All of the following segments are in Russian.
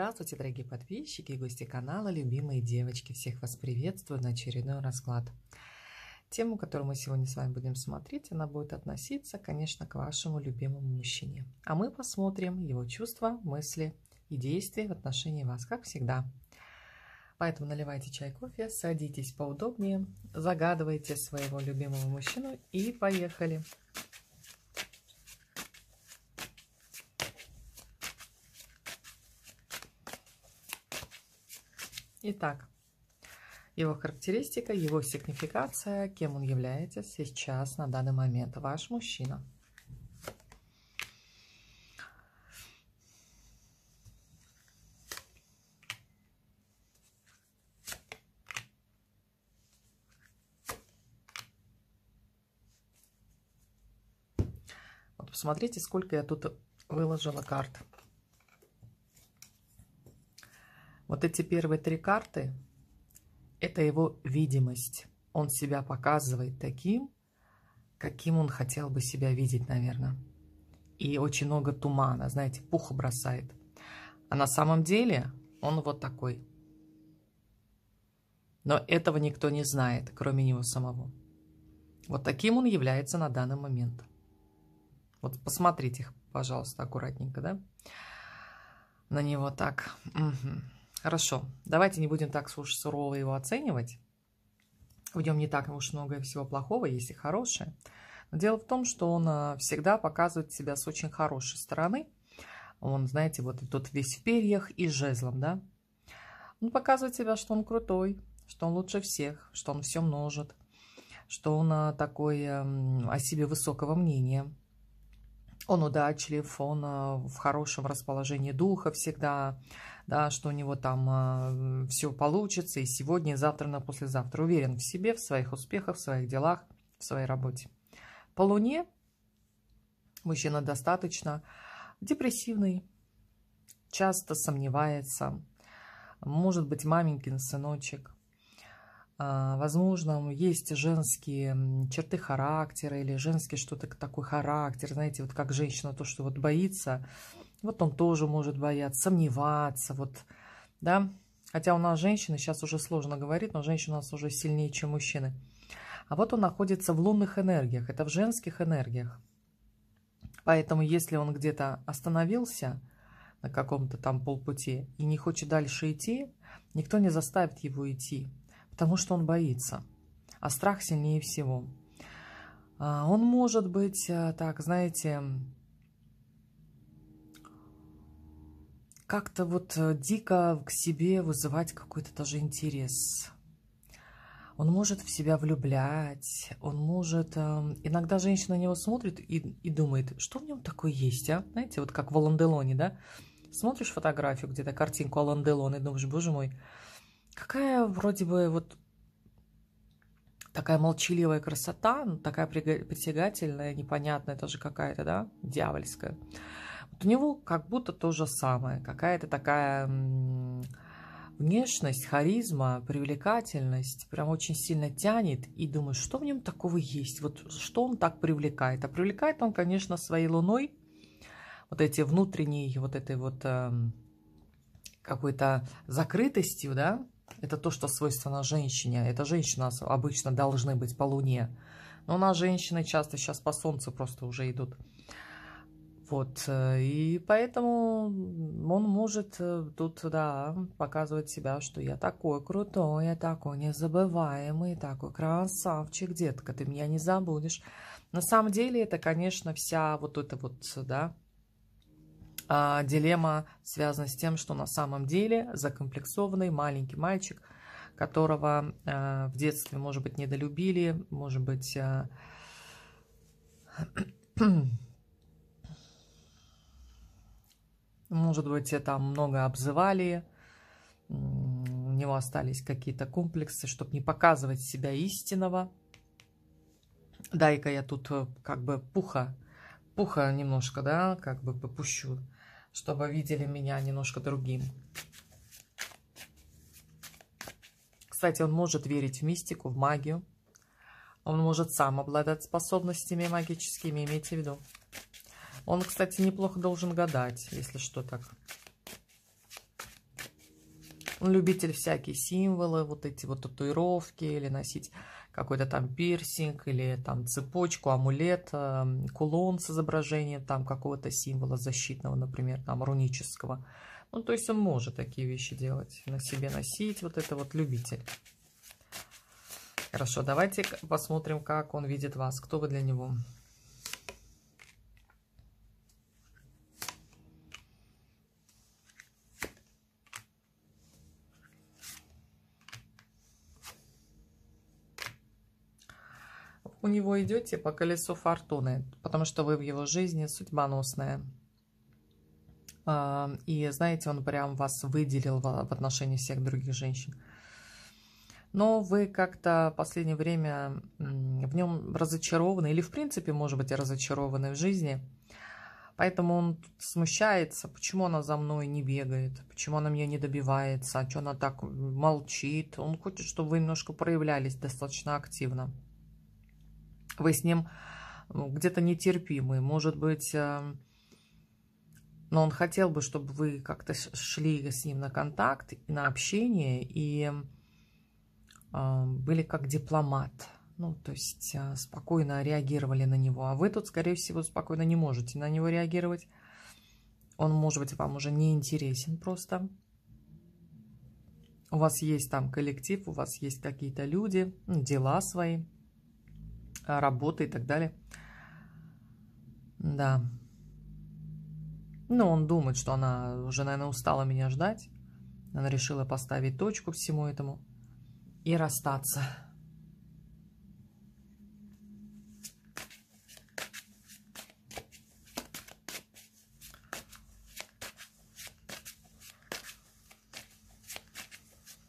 Здравствуйте, дорогие подписчики и гости канала, любимые девочки. Всех вас приветствую на очередной расклад. Тему, которую мы сегодня с вами будем смотреть, она будет относиться, конечно, к вашему любимому мужчине. А мы посмотрим его чувства, мысли и действия в отношении вас, как всегда. Поэтому наливайте чай, кофе, садитесь поудобнее, загадывайте своего любимого мужчину и поехали. Поехали. Итак, его характеристика, его сигнификация, кем он является сейчас, на данный момент, ваш мужчина. Вот посмотрите, сколько я тут выложила карт. Вот эти первые три карты – это его видимость. Он себя показывает таким, каким он хотел бы себя видеть, наверное. И очень много тумана, знаете, пуха бросает. А на самом деле он вот такой. Но этого никто не знает, кроме него самого. Вот таким он является на данный момент. Вот посмотрите их, пожалуйста, аккуратненько, да? На него так. Угу. Хорошо, давайте не будем так уж сурово его оценивать. В нем не так уж много всего плохого, есть и хорошее. Но дело в том, что он э, всегда показывает себя с очень хорошей стороны. Он, знаете, вот тут весь в перьях и жезлом, да? Он показывает себя, что он крутой, что он лучше всех, что он все множит, что он э, такой эм, о себе высокого мнения – он удачлив, он э, в хорошем расположении духа всегда, да, что у него там э, все получится и сегодня, и завтра, на послезавтра. Уверен в себе, в своих успехах, в своих делах, в своей работе. По Луне мужчина достаточно депрессивный, часто сомневается, может быть, маменькин сыночек – а, возможно, есть женские черты характера или женский что-то такой характер, знаете, вот как женщина то, что вот боится, вот он тоже может бояться, сомневаться, вот, да. Хотя у нас женщины, сейчас уже сложно говорить, но женщина у нас уже сильнее, чем мужчины. А вот он находится в лунных энергиях, это в женских энергиях. Поэтому если он где-то остановился на каком-то там полпути и не хочет дальше идти, никто не заставит его идти потому что он боится. А страх сильнее всего. А, он может быть, э, так, знаете, как-то вот э, дико к себе вызывать какой-то тоже интерес. Он может в себя влюблять, он может... Э, иногда женщина на него смотрит и, и думает, что в нем такое есть, а? Знаете, вот как в Аланделоне, да? Смотришь фотографию где-то, картинку Аланделона и думаешь, боже мой, какая вроде бы вот такая молчаливая красота, ну, такая притягательная, непонятная тоже какая-то, да, дьявольская. Вот у него как будто то же самое, какая-то такая внешность, харизма, привлекательность прям очень сильно тянет и думаю, что в нем такого есть, вот что он так привлекает. А привлекает он, конечно, своей луной, вот эти внутренние, вот этой вот эм, какой-то закрытостью, да, это то, что свойственно женщине. Это женщина обычно должны быть по луне. Но у нас женщины часто сейчас по солнцу просто уже идут. Вот, э, и поэтому он может э, тут, да, показывать себя, что я такой крутой, я такой незабываемый, такой красавчик, детка, ты меня не забудешь. На самом деле это, конечно, вся вот эта вот, да, а, дилемма связана с тем, что на самом деле закомплексованный маленький мальчик, которого а, в детстве, может быть, недолюбили, может быть, а... может быть, там много обзывали, у него остались какие-то комплексы, чтобы не показывать себя истинного. Дай-ка я тут э, как бы пуха, пуха немножко, да, как бы попущу чтобы видели меня немножко другим. Кстати, он может верить в мистику, в магию. Он может сам обладать способностями магическими, имейте в виду. Он, кстати, неплохо должен гадать, если что так. Он любитель всякие символы, вот эти вот татуировки или носить какой-то там пирсинг или там цепочку, амулет, эм, кулон с изображением там какого-то символа защитного, например, там рунического. Ну, то есть он может такие вещи делать, на себе носить, вот это вот любитель. Хорошо, давайте посмотрим, как он видит вас, кто вы для него. у него идете по колесу фортуны, потому что вы в его жизни судьбоносная. А, и знаете, он прям вас выделил в отношении всех других женщин. Но вы как-то в последнее время в нем разочарованы, или в принципе, может быть, разочарованы в жизни. Поэтому он смущается, почему она за мной не бегает, почему она меня не добивается, а что она так молчит. Он хочет, чтобы вы немножко проявлялись достаточно активно вы с ним где-то нетерпимы, может быть, э, но он хотел бы, чтобы вы как-то шли с ним на контакт, на общение и э, были как дипломат, ну, то есть э, спокойно реагировали на него, а вы тут, скорее всего, спокойно не можете на него реагировать. Он, может быть, вам уже не интересен просто. У вас есть там коллектив, у вас есть какие-то люди, дела свои – Э, работы и так далее. Да. Ну, он думает, что она уже, наверное, устала меня ждать. Она решила поставить точку всему этому и расстаться.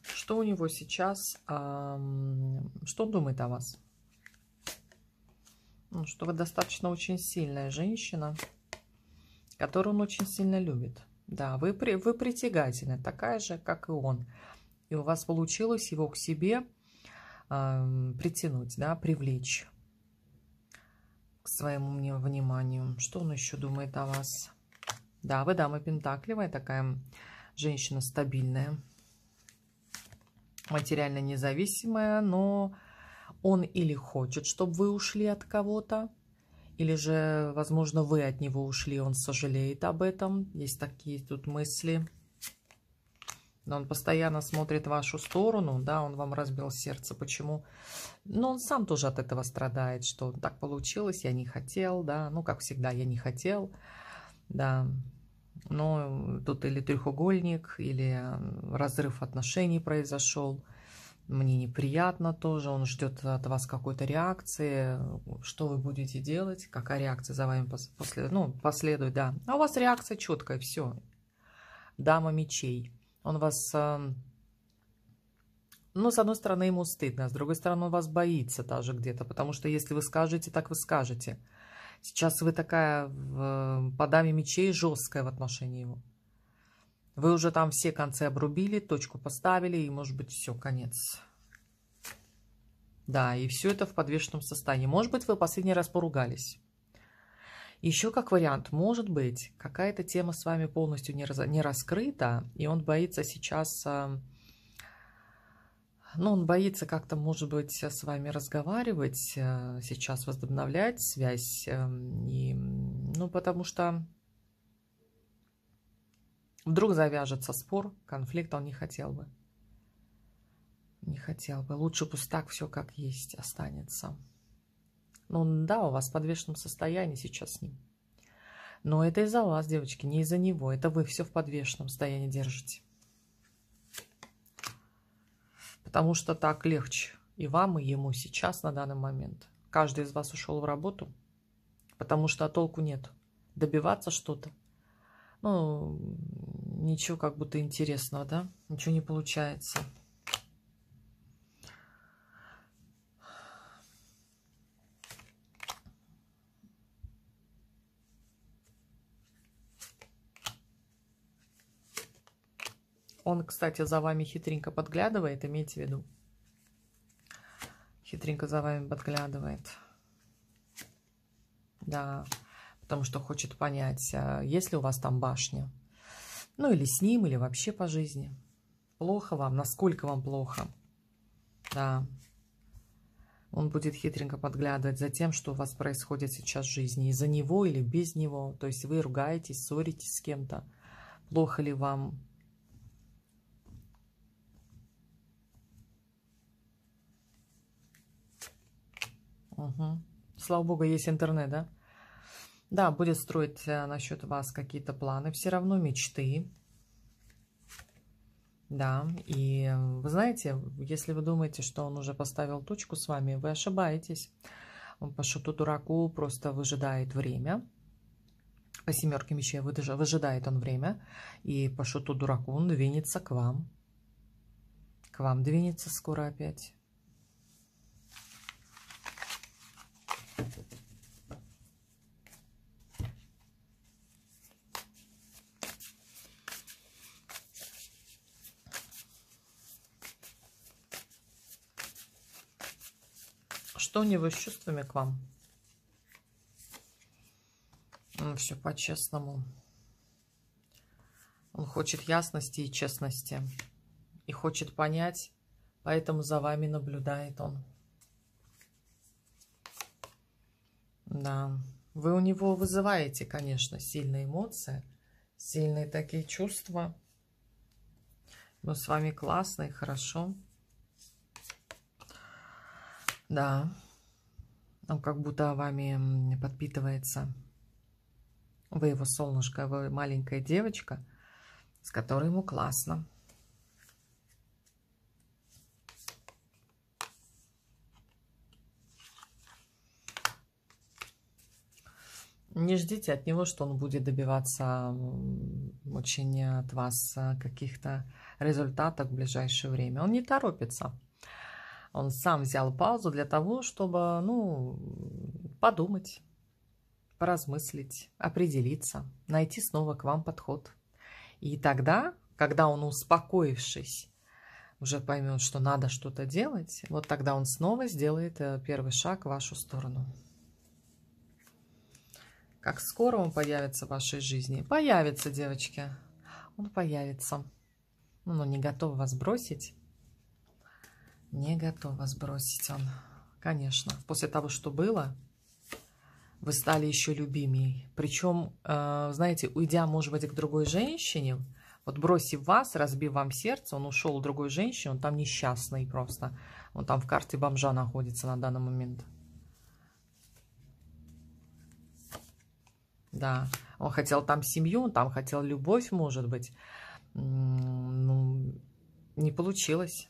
Что у него сейчас, что думает о вас? Ну, что вы достаточно очень сильная женщина, которую он очень сильно любит. Да, вы, вы притягательны, такая же, как и он. И у вас получилось его к себе э, притянуть, да, привлечь к своему мне вниманию. Что он еще думает о вас? Да, вы дама пентакливая, такая женщина стабильная, материально независимая, но он или хочет, чтобы вы ушли от кого-то, или же, возможно, вы от него ушли, он сожалеет об этом. Есть такие тут мысли. Но он постоянно смотрит в вашу сторону, да, он вам разбил сердце. Почему? Но он сам тоже от этого страдает, что так получилось, я не хотел, да, ну, как всегда, я не хотел, да. Но тут или треугольник, или разрыв отношений произошел – мне неприятно тоже, он ждет от вас какой-то реакции, что вы будете делать, какая реакция за вами после, ну, последует, да. А у вас реакция четкая, все. Дама мечей. Он вас, эм, ну, с одной стороны, ему стыдно, с другой стороны, он вас боится даже где-то, потому что если вы скажете, так вы скажете. Сейчас вы такая по даме мечей жесткая в отношении его. Вы уже там все концы обрубили, точку поставили, и, может быть, все, конец. Да, и все это в подвешенном состоянии. Может быть, вы последний раз поругались. Еще как вариант, может быть, какая-то тема с вами полностью не, раз, не раскрыта, и он боится сейчас, а, ну, он боится как-то, может быть, с вами разговаривать, а, сейчас возобновлять связь, эм, и, ну, потому что вдруг завяжется спор, конфликт он не хотел бы. Не хотел бы. Лучше пусть так все как есть останется. Ну да, у вас в подвешенном состоянии сейчас с ним. Но это из-за вас, девочки, не из-за него. Это вы все в подвешенном состоянии держите. Потому что так легче и вам, и ему сейчас, на данный момент. Каждый из вас ушел в работу, потому что толку нет. Добиваться что-то. Ну, ничего как будто интересного, да? Ничего не получается. Он, кстати, за вами хитренько подглядывает, имейте в виду. Хитренько за вами подглядывает. Да, потому что хочет понять, а есть ли у вас там башня. Ну, или с ним, или вообще по жизни. Плохо вам, насколько вам плохо. Да. Он будет хитренько подглядывать за тем, что у вас происходит сейчас в жизни. Из-за него или без него. То есть вы ругаетесь, ссоритесь с кем-то. Плохо ли вам, Угу. Слава богу, есть интернет, да? Да, будет строить э, насчет вас какие-то планы, все равно мечты. Да, и э, вы знаете, если вы думаете, что он уже поставил точку с вами, вы ошибаетесь. Он по шуту дураку просто выжидает время. По семерке мечей выжидает он время. И по шуту дураку он двинется к вам. К вам двинется скоро опять. что у него с чувствами к вам. Ну, все по-честному. Он хочет ясности и честности. И хочет понять, поэтому за вами наблюдает он. Да, вы у него вызываете, конечно, сильные эмоции, сильные такие чувства. Но с вами классно и хорошо. Хорошо. Да, он как будто вами подпитывается. Вы его солнышко, вы маленькая девочка, с которой ему классно. Не ждите от него, что он будет добиваться очень от вас а, каких-то результатов в ближайшее время. Он не торопится. Он сам взял паузу для того, чтобы, ну, подумать, поразмыслить, определиться, найти снова к вам подход. И тогда, когда он, успокоившись, уже поймет, что надо что-то делать, вот тогда он снова сделает э, первый шаг в вашу сторону. Как скоро он появится в вашей жизни? Появится, девочки. Он появится. Ну, но не готов вас бросить. Не готова сбросить он. Конечно, после того, что было, вы стали еще любимей. Причем, э, знаете, уйдя, может быть, к другой женщине, вот бросив вас, разбив вам сердце, он ушел к другой женщине, он там несчастный просто. Он там в карте бомжа находится на данный момент. Да, он хотел там семью, он там хотел любовь, может быть. Ну, не получилось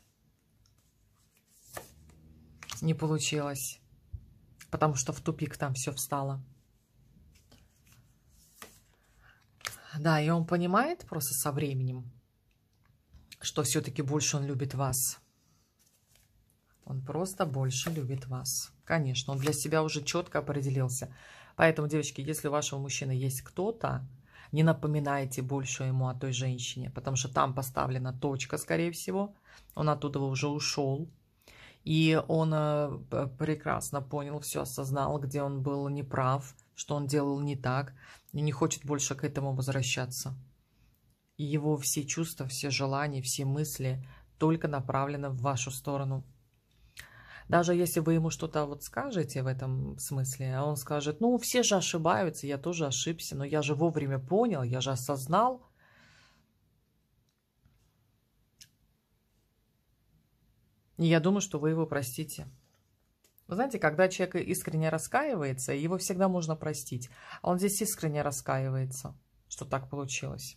не получилось, потому что в тупик там все встало. Да, и он понимает просто со временем, что все-таки больше он любит вас. Он просто больше любит вас. Конечно, он для себя уже четко определился. Поэтому, девочки, если у вашего мужчины есть кто-то, не напоминайте больше ему о той женщине, потому что там поставлена точка, скорее всего. Он оттуда уже ушел, и он э, прекрасно понял, все осознал, где он был неправ, что он делал не так, и не хочет больше к этому возвращаться. И его все чувства, все желания, все мысли только направлены в вашу сторону. Даже если вы ему что-то вот скажете в этом смысле, а он скажет, ну, все же ошибаются, я тоже ошибся, но я же вовремя понял, я же осознал – Я думаю, что вы его простите. Вы знаете, когда человек искренне раскаивается, его всегда можно простить. А он здесь искренне раскаивается, что так получилось.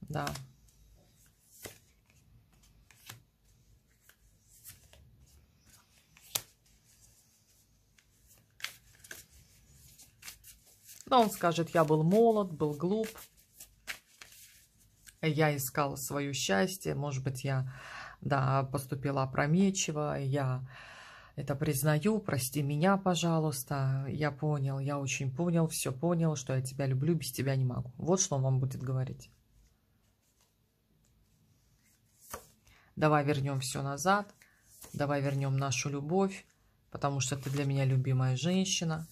Да. Но он скажет, я был молод, был глуп, я искала свое счастье, может быть, я да, поступила опрометчиво, я это признаю, прости меня, пожалуйста, я понял, я очень понял, все понял, что я тебя люблю, без тебя не могу. Вот что он вам будет говорить. Давай вернем все назад, давай вернем нашу любовь, потому что ты для меня любимая женщина,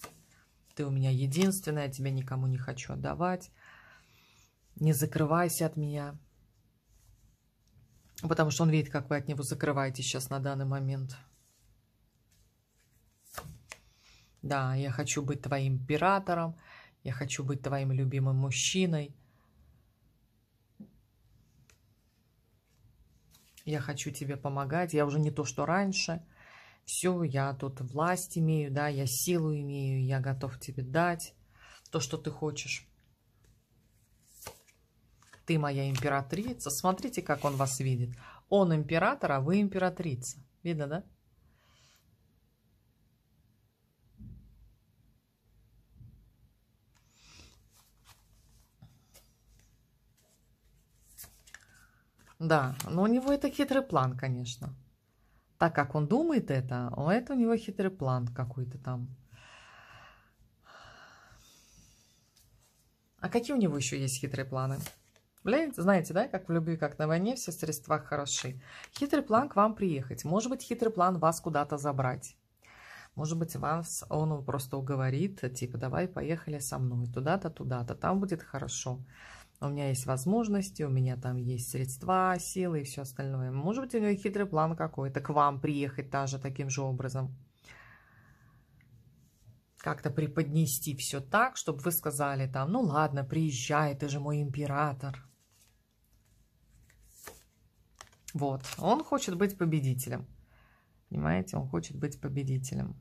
ты у меня единственная, тебя никому не хочу отдавать, не закрывайся от меня. Потому что он видит, как вы от него закрываетесь сейчас на данный момент. Да, я хочу быть твоим императором, я хочу быть твоим любимым мужчиной. Я хочу тебе помогать, я уже не то, что раньше. Все, я тут власть имею, да, я силу имею, я готов тебе дать то, что ты хочешь ты моя императрица. Смотрите, как он вас видит. Он император, а вы императрица. Видно, да? Да, но у него это хитрый план, конечно. Так как он думает это, это у него хитрый план какой-то там. А какие у него еще есть хитрые планы? Блин, знаете, да, как в любви, как на войне, все средства хороши. Хитрый план к вам приехать. Может быть, хитрый план вас куда-то забрать. Может быть, вас он просто уговорит, типа, давай, поехали со мной туда-то, туда-то, там будет хорошо. У меня есть возможности, у меня там есть средства, силы и все остальное. Может быть, у него хитрый план какой-то, к вам приехать даже таким же образом. Как-то преподнести все так, чтобы вы сказали там, ну ладно, приезжай, ты же мой император. Вот, он хочет быть победителем. Понимаете, он хочет быть победителем.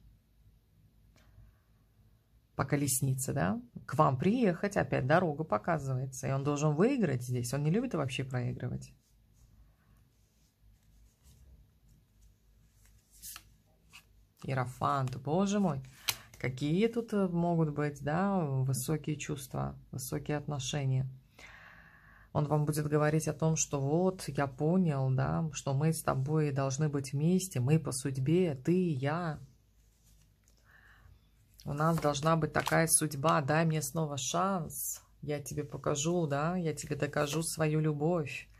По колеснице, да? К вам приехать, опять дорога показывается. И он должен выиграть здесь. Он не любит вообще проигрывать. Иерофант, боже мой. Какие тут э, могут быть, да, высокие чувства, высокие отношения он вам будет говорить о том, что вот, я понял, да, что мы с тобой должны быть вместе, мы по судьбе, ты и я. У нас должна быть такая судьба, дай мне снова шанс, я тебе покажу, да, я тебе докажу свою любовь.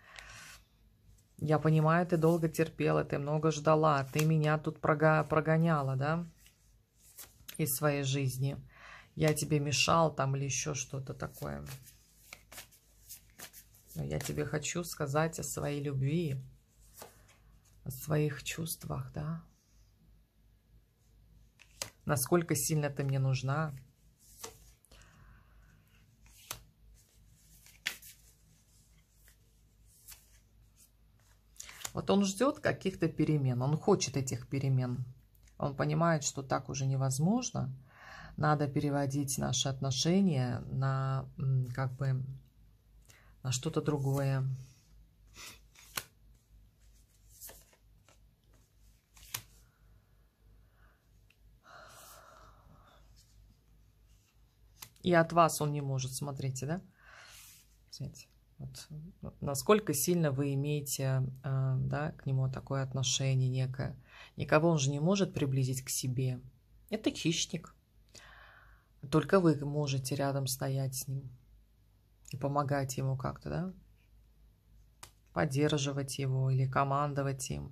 Я понимаю, ты долго терпела, ты много ждала, ты меня тут прога прогоняла, да, из своей жизни. Я тебе мешал там или еще что-то такое. Но я тебе хочу сказать о своей любви, о своих чувствах, да? Насколько сильно ты мне нужна? Вот он ждет каких-то перемен, он хочет этих перемен. Он понимает, что так уже невозможно. Надо переводить наши отношения на как бы а что-то другое. И от вас он не может, смотрите, да? Смотрите, вот, ну, насколько сильно вы имеете а, да, к нему такое отношение некое. Никого он же не может приблизить к себе. Это хищник. Только вы можете рядом стоять с ним все помогать ему как-то, да? Поддерживать его или командовать им.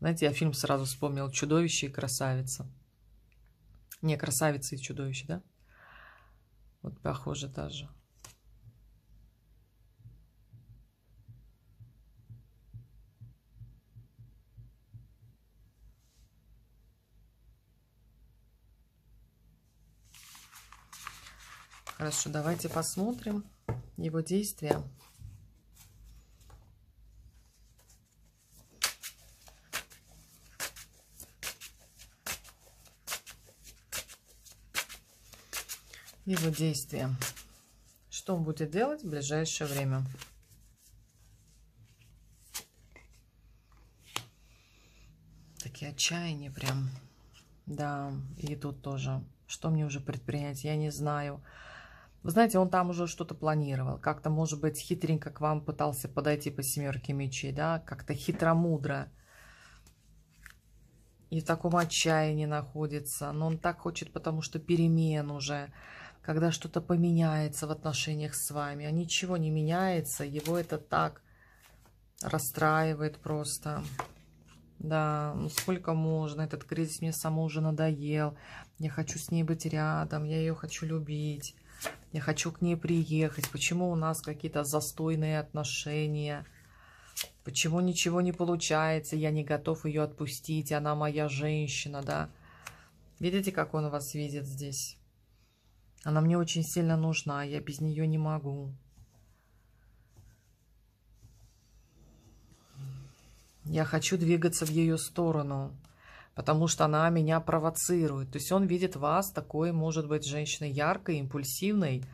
Знаете, я фильм сразу вспомнил «Чудовище и красавица». Не, «Красавица и чудовище», да? Вот похоже даже. Хорошо, давайте посмотрим его действия. Его действия. Что он будет делать в ближайшее время? Такие отчаяния прям. Да, и тут тоже. Что мне уже предпринять? Я не знаю. Я не знаю вы знаете, он там уже что-то планировал, как-то, может быть, хитренько к вам пытался подойти по семерке мечей, да, как-то хитро мудро И в таком отчаянии находится. Но он так хочет, потому что перемен уже, когда что-то поменяется в отношениях с вами, а ничего не меняется, его это так расстраивает просто. Да, ну сколько можно, этот кризис мне само уже надоел, я хочу с ней быть рядом, я ее хочу любить я хочу к ней приехать, почему у нас какие-то застойные отношения, почему ничего не получается, я не готов ее отпустить, она моя женщина, да. Видите, как он вас видит здесь? Она мне очень сильно нужна, я без нее не могу. Я хочу двигаться в ее сторону потому что она меня провоцирует. То есть он видит вас такой, может быть, женщиной яркой, импульсивной.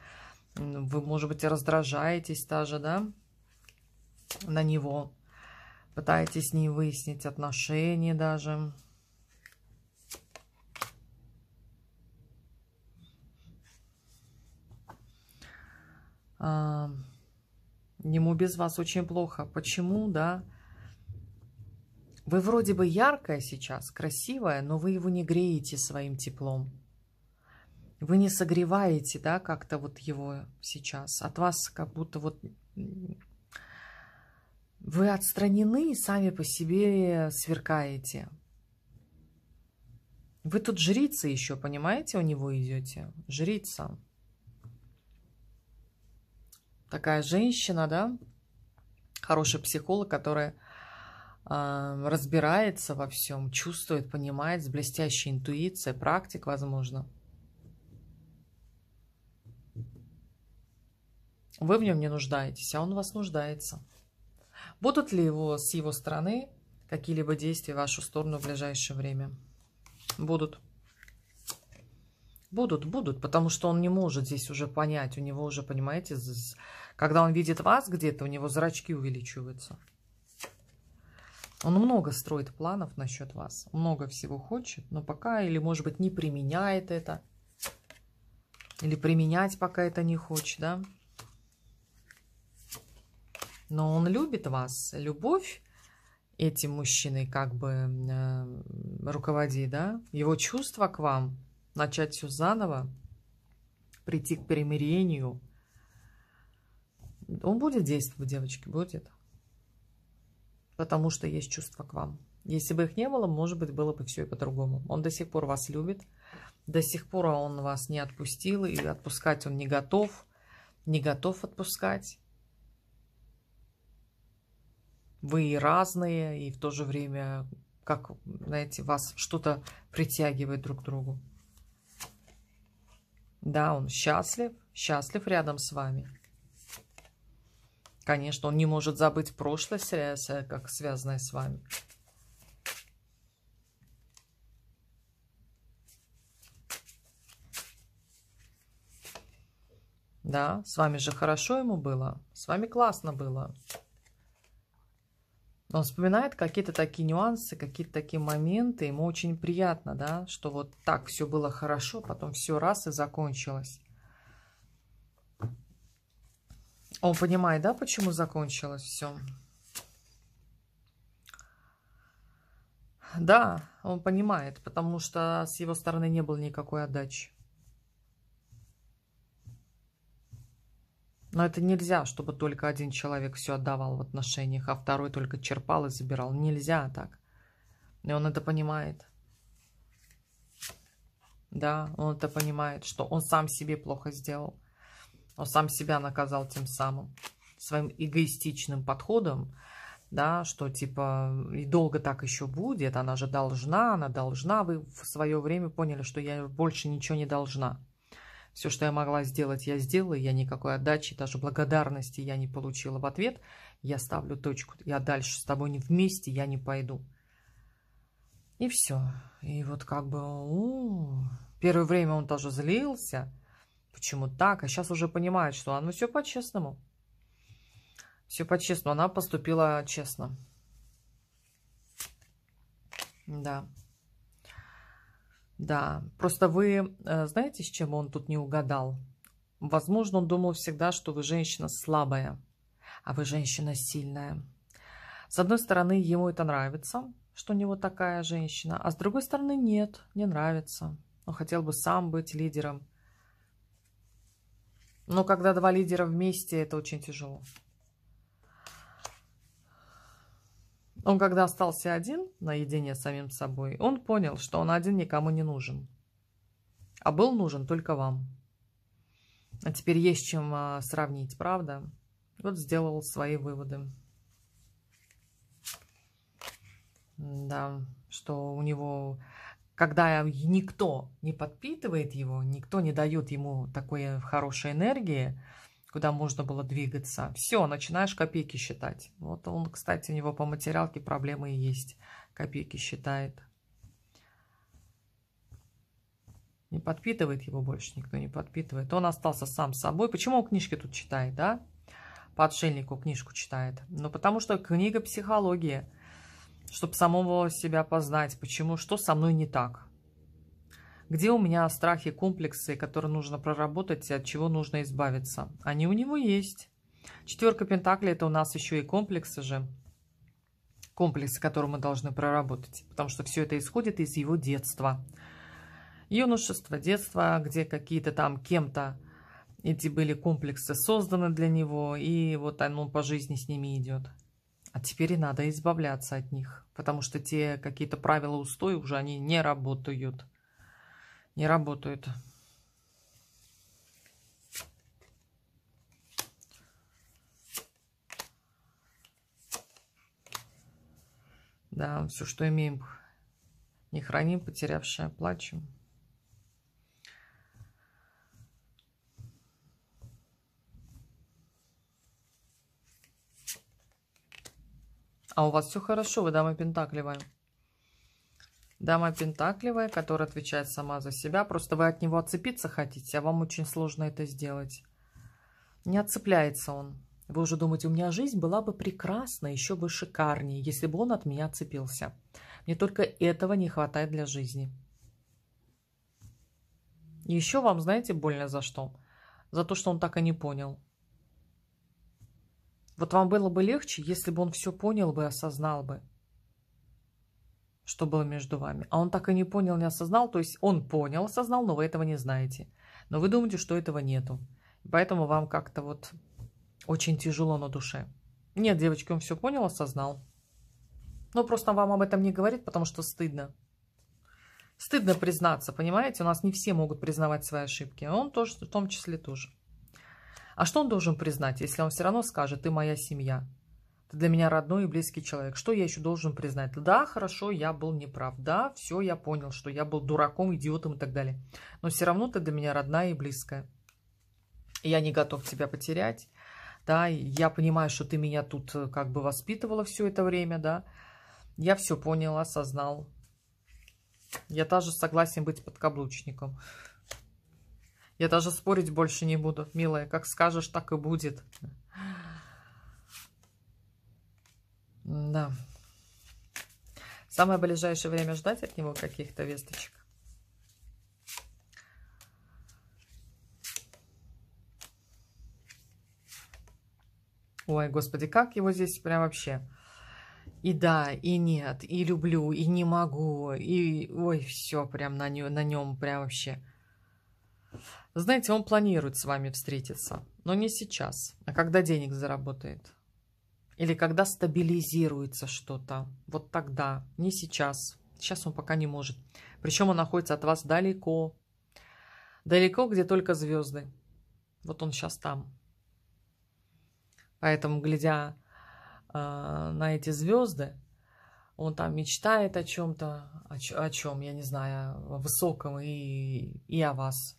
Вы, может быть, раздражаетесь даже, да, на него. Пытаетесь с ней выяснить отношения даже. А, ему без вас очень плохо. Почему, да? Да вы вроде бы яркая сейчас, красивая, но вы его не греете своим теплом. Вы не согреваете, да, как-то вот его сейчас. От вас как будто вот вы отстранены и сами по себе сверкаете. Вы тут жрица еще, понимаете, у него идете? Жрица. Такая женщина, да? Хороший психолог, которая разбирается во всем, чувствует, понимает, с блестящей интуицией, практик, возможно. Вы в нем не нуждаетесь, а он вас нуждается. Будут ли его с его стороны какие-либо действия в вашу сторону в ближайшее время? Будут. Будут, будут, потому что он не может здесь уже понять. У него уже, понимаете, когда он видит вас где-то, у него зрачки увеличиваются. Он много строит планов насчет вас, много всего хочет, но пока или, может быть, не применяет это, или применять пока это не хочет, да. Но он любит вас. Любовь этим мужчиной как бы э, руководи, да. Его чувства к вам, начать все заново, прийти к примирению. Он будет действовать, девочки, будет. это потому что есть чувства к вам. Если бы их не было, может быть, было бы все и по-другому. Он до сих пор вас любит, до сих пор он вас не отпустил, и отпускать он не готов, не готов отпускать. Вы и разные, и в то же время, как, знаете, вас что-то притягивает друг к другу. Да, он счастлив, счастлив рядом с вами. Конечно, он не может забыть прошлое, э, как связанное с вами. Да, с вами же хорошо ему было, с вами классно было. Он вспоминает какие-то такие нюансы, какие-то такие моменты. Ему очень приятно, да, что вот так все было хорошо, потом все раз и закончилось. Он понимает, да, почему закончилось все? Да, он понимает, потому что с его стороны не было никакой отдачи. Но это нельзя, чтобы только один человек все отдавал в отношениях, а второй только черпал и забирал. Нельзя так. И он это понимает. Да, он это понимает, что он сам себе плохо сделал. Он сам себя наказал тем самым, своим эгоистичным подходом, да, что типа и долго так еще будет, она же должна, она должна. Вы в свое время поняли, что я больше ничего не должна. Все, что я могла сделать, я сделала, я никакой отдачи, даже благодарности я не получила в ответ. Я ставлю точку, я дальше с тобой не вместе, я не пойду. И все. И вот как бы у -у -у. первое время он тоже злился, почему так, а сейчас уже понимает, что она все по-честному. Все по-честному, она поступила честно. Да. Да, просто вы э, знаете, с чем он тут не угадал? Возможно, он думал всегда, что вы женщина слабая, а вы женщина сильная. С одной стороны, ему это нравится, что у него такая женщина, а с другой стороны, нет, не нравится. Он хотел бы сам быть лидером. Но когда два лидера вместе, это очень тяжело. Он, когда остался один, наедине с самим собой, он понял, что он один никому не нужен. А был нужен только вам. А теперь есть чем а, сравнить, правда? Вот сделал свои выводы. Да, что у него когда никто не подпитывает его, никто не дает ему такой хорошей энергии, куда можно было двигаться. Все, начинаешь копейки считать. Вот он, кстати, у него по материалке проблемы и есть. Копейки считает. Не подпитывает его больше никто, не подпитывает. Он остался сам собой. Почему он книжки тут читает, да? По отшельнику книжку читает. Ну, потому что книга психологии – чтобы самого себя познать, почему, что со мной не так, где у меня страхи, комплексы, которые нужно проработать и от чего нужно избавиться. Они у него есть. Четверка Пентаклей – это у нас еще и комплексы же, комплексы, которые мы должны проработать, потому что все это исходит из его детства. Юношество, детство, где какие-то там кем-то эти были комплексы созданы для него, и вот он по жизни с ними идет. А теперь и надо избавляться от них, потому что те какие-то правила устои уже они не работают. Не работают. Да, все, что имеем, не храним, потерявшее, плачем. А у вас все хорошо, вы дама пентакливая. Дама Пентакливая, которая отвечает сама за себя. Просто вы от него отцепиться хотите, а вам очень сложно это сделать. Не отцепляется он. Вы уже думаете, у меня жизнь была бы прекрасна, еще бы шикарнее, если бы он от меня отцепился. Мне только этого не хватает для жизни. Еще вам, знаете, больно за что? За то, что он так и не понял. Вот вам было бы легче, если бы он все понял бы и осознал бы, что было между вами. А он так и не понял, не осознал. То есть он понял, осознал, но вы этого не знаете. Но вы думаете, что этого нету. Поэтому вам как-то вот очень тяжело на душе. Нет, девочки, он все понял, осознал. Но просто вам об этом не говорит, потому что стыдно. Стыдно признаться, понимаете? У нас не все могут признавать свои ошибки. А он тоже, в том числе тоже. А что он должен признать, если он все равно скажет «ты моя семья»? Ты для меня родной и близкий человек. Что я еще должен признать? Да, хорошо, я был неправ. Да, все, я понял, что я был дураком, идиотом и так далее. Но все равно ты для меня родная и близкая. Я не готов тебя потерять. Да, я понимаю, что ты меня тут э, как бы воспитывала все это время, да. Я все понял, осознал. Я даже согласен быть подкаблучником. Я даже спорить больше не буду, милая. Как скажешь, так и будет. Да. Самое ближайшее время ждать от него каких-то весточек. Ой, господи, как его здесь прям вообще. И да, и нет, и люблю, и не могу, и ой, все прям на, нем, на нем прям вообще. Знаете, он планирует с вами встретиться, но не сейчас, а когда денег заработает. Или когда стабилизируется что-то. Вот тогда, не сейчас. Сейчас он пока не может. Причем он находится от вас далеко. Далеко, где только звезды. Вот он сейчас там. Поэтому, глядя э, на эти звезды, он там мечтает о чем-то, о, о чем, я не знаю, о высоком и, и о вас.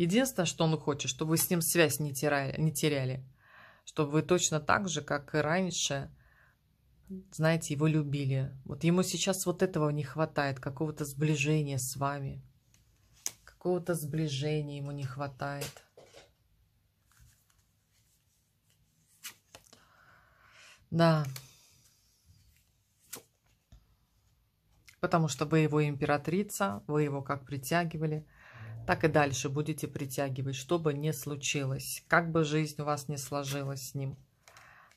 Единственное, что он хочет, чтобы вы с ним связь не, теряли, не теряли. Чтобы вы точно так же, как и раньше, знаете, его любили. Вот ему сейчас вот этого не хватает, какого-то сближения с вами. Какого-то сближения ему не хватает. Да. Потому что вы его императрица, вы его как притягивали – так и дальше будете притягивать, что бы ни случилось, как бы жизнь у вас не сложилась с ним.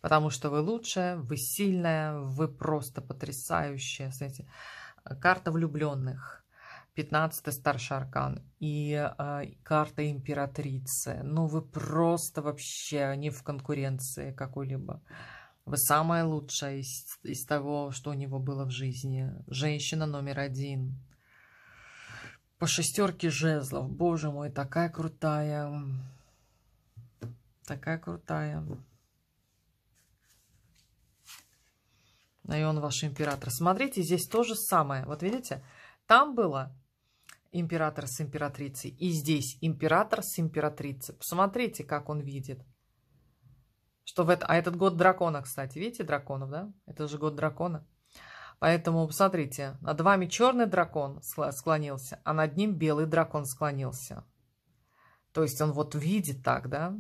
Потому что вы лучшая, вы сильная, вы просто потрясающая. Смотрите, карта влюбленных, 15-й старший аркан и э, карта императрицы. Ну вы просто вообще не в конкуренции какой-либо. Вы самая лучшая из, из того, что у него было в жизни. Женщина номер один по шестерке жезлов. Боже мой, такая крутая. Такая крутая. И он ваш император. Смотрите, здесь то же самое. Вот видите, там было император с императрицей. И здесь император с императрицей. Посмотрите, как он видит. Что в это... А этот год дракона, кстати. Видите драконов, да? Это же год дракона. Поэтому, смотрите, над вами черный дракон склонился, а над ним белый дракон склонился. То есть он вот видит так, да?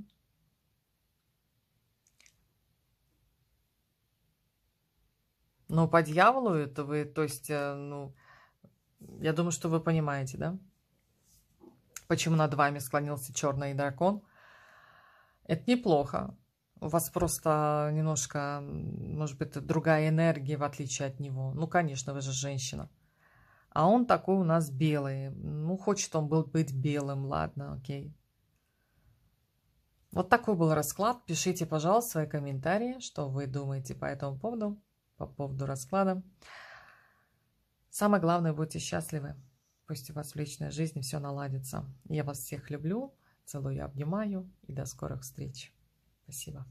Но по дьяволу это вы, то есть, э, ну, я думаю, что вы понимаете, да? Почему над вами склонился черный дракон? Это неплохо у вас просто немножко, может быть, другая энергия в отличие от него. Ну, конечно, вы же женщина. А он такой у нас белый. Ну, хочет он был быть белым, ладно, окей. Вот такой был расклад. Пишите, пожалуйста, свои комментарии, что вы думаете по этому поводу, по поводу расклада. Самое главное, будьте счастливы. Пусть у вас в личной жизни все наладится. Я вас всех люблю, целую, обнимаю и до скорых встреч. Спасибо.